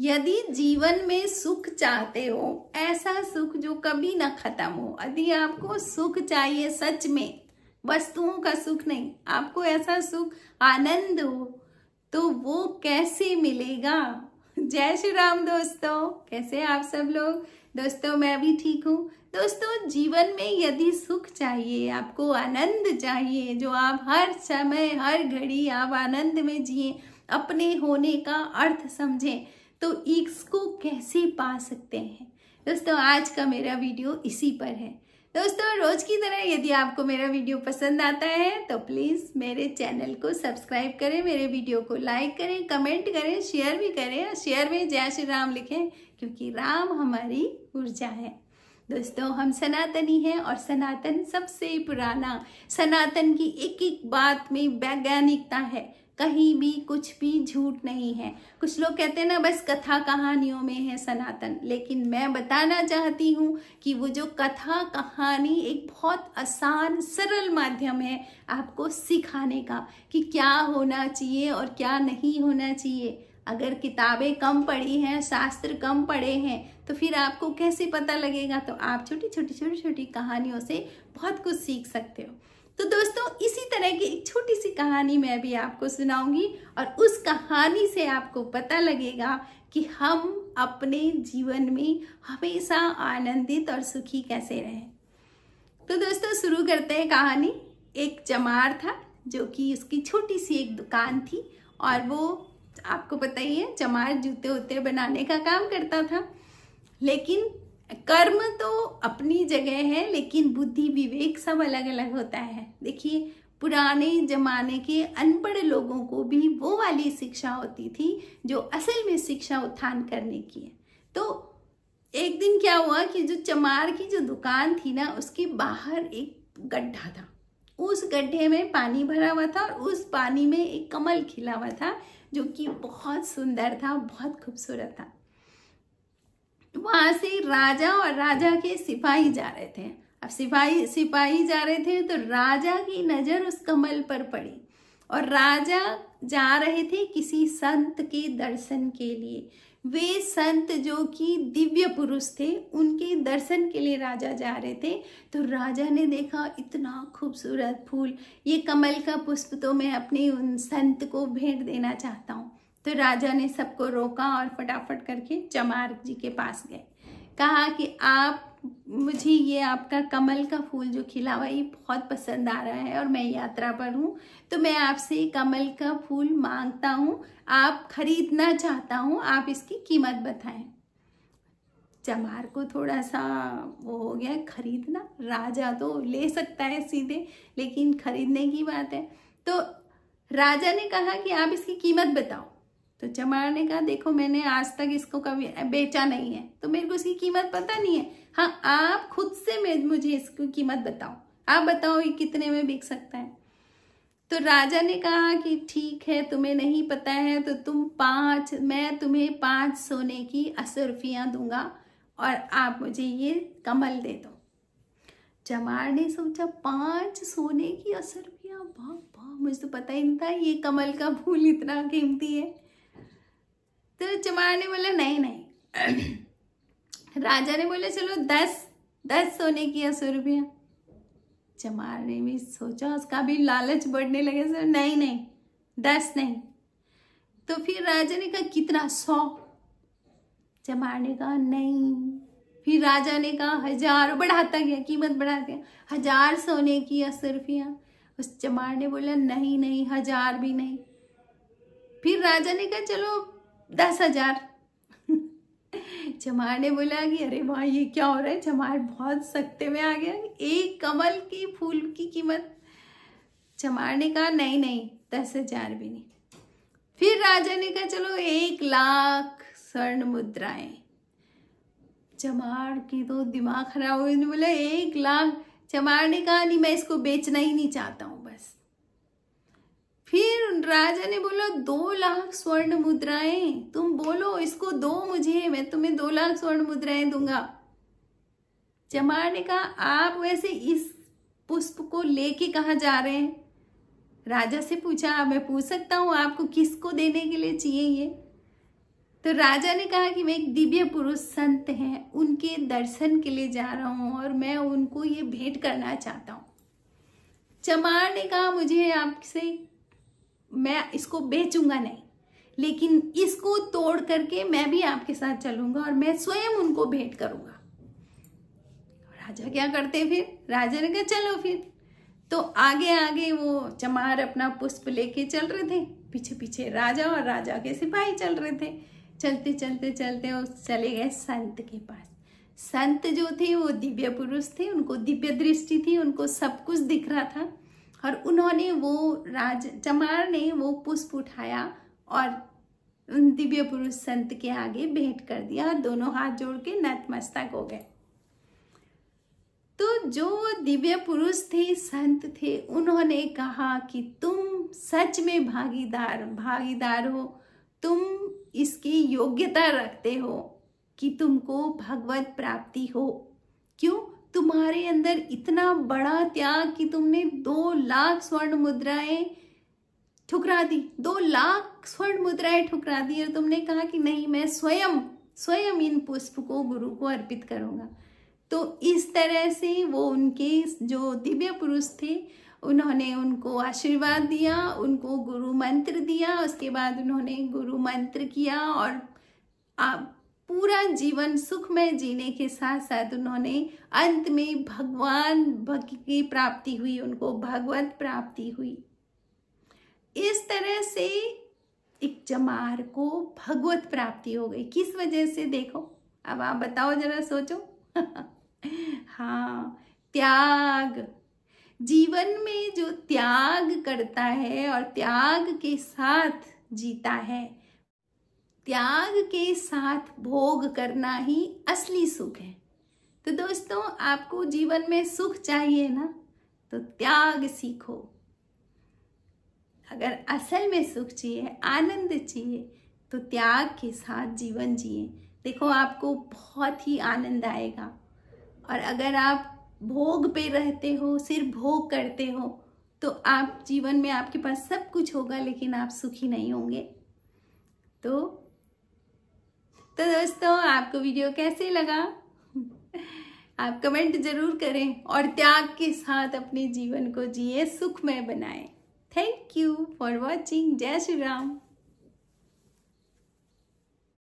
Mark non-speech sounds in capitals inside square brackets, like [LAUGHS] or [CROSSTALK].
यदि जीवन में सुख चाहते हो ऐसा सुख जो कभी ना खत्म हो यदि आपको सुख चाहिए सच में वस्तुओं का सुख नहीं आपको ऐसा सुख आनंद हो तो वो कैसे मिलेगा जय श्री राम दोस्तों कैसे आप सब लोग दोस्तों मैं भी ठीक हूँ दोस्तों जीवन में यदि सुख चाहिए आपको आनंद चाहिए जो आप हर समय हर घड़ी आप आनंद में जिए अपने होने का अर्थ समझें तो इसको कैसे पा सकते हैं दोस्तों आज का मेरा वीडियो इसी पर है दोस्तों रोज की तरह यदि आपको मेरा वीडियो पसंद आता है तो प्लीज़ मेरे चैनल को सब्सक्राइब करें मेरे वीडियो को लाइक करें कमेंट करें शेयर भी करें और शेयर में जय श्री राम लिखें क्योंकि राम हमारी ऊर्जा है दोस्तों हम सनातनी हैं और सनातन सबसे पुराना सनातन की एक एक बात में वैज्ञानिकता है कहीं भी कुछ भी झूठ नहीं है कुछ लोग कहते हैं ना बस कथा कहानियों में है सनातन लेकिन मैं बताना चाहती हूँ कि वो जो कथा कहानी एक बहुत आसान सरल माध्यम है आपको सिखाने का कि क्या होना चाहिए और क्या नहीं होना चाहिए अगर किताबें कम पढ़ी हैं शास्त्र कम पढ़े हैं तो फिर आपको कैसे पता लगेगा तो आप छोटी छोटी छोटी छोटी कहानियों से बहुत कुछ सीख सकते हो तो दोस्तों इसी तरह की एक छोटी सी कहानी मैं भी आपको सुनाऊंगी और उस कहानी से आपको पता लगेगा कि हम अपने जीवन में हमेशा आनंदित और सुखी कैसे रहें तो दोस्तों शुरू करते हैं कहानी एक चमार था जो कि उसकी छोटी सी एक दुकान थी और वो आपको पता ही है चमार जूते उते बनाने का काम करता था लेकिन कर्म तो अपनी जगह है लेकिन बुद्धि विवेक सब अलग अलग होता है देखिए पुराने जमाने के अनपढ़ लोगों को भी वो वाली शिक्षा होती थी जो असल में शिक्षा उत्थान करने की है तो एक दिन क्या हुआ कि जो चमार की जो दुकान थी ना उसके बाहर एक गड्ढा था उस गड्ढे में पानी भरा हुआ था और उस पानी में एक कमल खिला हुआ था जो कि बहुत सुंदर था बहुत खूबसूरत था वहां से राजा और राजा के सिपाही जा रहे थे अब सिपाही सिपाही जा रहे थे तो राजा की नज़र उस कमल पर पड़ी और राजा जा रहे थे किसी संत के दर्शन के लिए वे संत जो कि दिव्य पुरुष थे उनके दर्शन के लिए राजा जा रहे थे तो राजा ने देखा इतना खूबसूरत फूल ये कमल का पुष्प तो मैं अपने उन संत को भेंट देना चाहता हूँ तो राजा ने सबको रोका और फटाफट करके चमार जी के पास गए कहा कि आप मुझे ये आपका कमल का फूल जो खिला हुआ ये बहुत पसंद आ रहा है और मैं यात्रा पर हूँ तो मैं आपसे कमल का फूल मांगता हूँ आप खरीदना चाहता हूँ आप इसकी कीमत बताएं चमार को थोड़ा सा वो हो गया खरीदना राजा तो ले सकता है सीधे लेकिन खरीदने की बात है तो राजा ने कहा कि आप इसकी कीमत बताओ तो चमार ने कहा देखो मैंने आज तक इसको कभी बेचा नहीं है तो मेरे को इसकी कीमत पता नहीं है हाँ आप खुद से मुझे इसकी कीमत बताओ आप बताओ ये कितने में बिक सकता है तो राजा ने कहा कि ठीक है तुम्हें नहीं पता है तो तुम पाँच मैं तुम्हें पाँच सोने की असरफियाँ दूंगा और आप मुझे ये कमल दे दो चमार ने सोचा पाँच सोने की असरफियाँ बहुत बहुत मुझे तो पता ही नहीं था ये कमल का फूल इतना कीमती है तो चमार ने बोला नहीं नहीं [CLEARS THROAT] राजा ने बोला चलो दस दस सोने की सौ रुपया चमार ने भी सोचा उसका भी लालच बढ़ने लगे सर नहीं नहीं दस नहीं तो फिर राजा ने कहा कितना सौ चमार ने कहा नहीं फिर राजा ने कहा हजार बढ़ाता गया कीमत बढ़ाता गया हजार सोने की असरफियाँ उस चमार ने बोला नहीं नहीं हजार भी नहीं फिर राजा ने कहा चलो दस हजार [LAUGHS] चमार ने बोला कि अरे वाह ये क्या हो रहा है चमार बहुत सख्ते में आ गया एक कमल की फूल की कीमत चमार ने कहा नहीं नहीं दस हजार भी नहीं फिर राजा ने कहा चलो एक लाख स्वर्ण मुद्राएं चमार की तो दिमाग खराब हुई बोला एक लाख चमार ने कहा नहीं मैं इसको बेचना ही नहीं चाहता फिर राजा ने बोला दो लाख स्वर्ण मुद्राएं तुम बोलो इसको दो मुझे मैं तुम्हें दो लाख स्वर्ण मुद्राएं दूंगा चमार ने कहा आप वैसे इस पुष्प को लेके कहा जा रहे हैं राजा से पूछा हाँ, मैं पूछ सकता हूँ आपको किसको देने के लिए चाहिए ये तो राजा ने कहा कि मैं एक दिव्य पुरुष संत हैं उनके दर्शन के लिए जा रहा हूँ और मैं उनको ये भेंट करना चाहता हूँ चमार ने कहा मुझे आपसे मैं इसको बेचूंगा नहीं लेकिन इसको तोड़ करके मैं भी आपके साथ चलूंगा और मैं स्वयं उनको भेंट करूंगा राजा क्या करते फिर राजा ने कहा चलो फिर तो आगे आगे वो चमार अपना पुष्प लेके चल रहे थे पीछे पीछे राजा और राजा के सिपाही चल रहे थे चलते चलते चलते वो चले गए संत के पास संत जो थे वो दिव्य पुरुष थे उनको दिव्य दृष्टि थी उनको सब कुछ दिख रहा था और उन्होंने वो राज चमार ने वो पुष्प उठाया और दिव्य पुरुष संत के आगे भेंट कर दिया और दोनों हाथ जोड़ के नतमस्तक हो गए तो जो दिव्य पुरुष थे संत थे उन्होंने कहा कि तुम सच में भागीदार भागीदार हो तुम इसकी योग्यता रखते हो कि तुमको भगवत प्राप्ति हो क्यों तुम्हारे अंदर इतना बड़ा त्याग कि तुमने दो लाख स्वर्ण मुद्राएं ठुकरा दी दो लाख स्वर्ण मुद्राएं ठुकरा दी और तुमने कहा कि नहीं मैं स्वयं स्वयं इन पुष्प को गुरु को अर्पित करूंगा तो इस तरह से वो उनके जो दिव्य पुरुष थे उन्होंने उनको आशीर्वाद दिया उनको गुरु मंत्र दिया उसके बाद उन्होंने गुरु मंत्र किया और आप पूरा जीवन सुख में जीने के साथ साथ उन्होंने अंत में भगवान भक्ति की प्राप्ति हुई उनको भगवत प्राप्ति हुई इस तरह से एक जमार को भगवत प्राप्ति हो गई किस वजह से देखो अब आप बताओ जरा सोचो [LAUGHS] हाँ त्याग जीवन में जो त्याग करता है और त्याग के साथ जीता है त्याग के साथ भोग करना ही असली सुख है तो दोस्तों आपको जीवन में सुख चाहिए ना तो त्याग सीखो अगर असल में सुख चाहिए आनंद चाहिए तो त्याग के साथ जीवन जिए देखो आपको बहुत ही आनंद आएगा और अगर आप भोग पे रहते हो सिर्फ भोग करते हो तो आप जीवन में आपके पास सब कुछ होगा लेकिन आप सुखी नहीं होंगे तो तो दोस्तों आपको वीडियो कैसे लगा आप कमेंट जरूर करें और त्याग के साथ अपने जीवन को जिए सुखमय बनाएं थैंक यू फॉर वॉचिंग जय श्री राम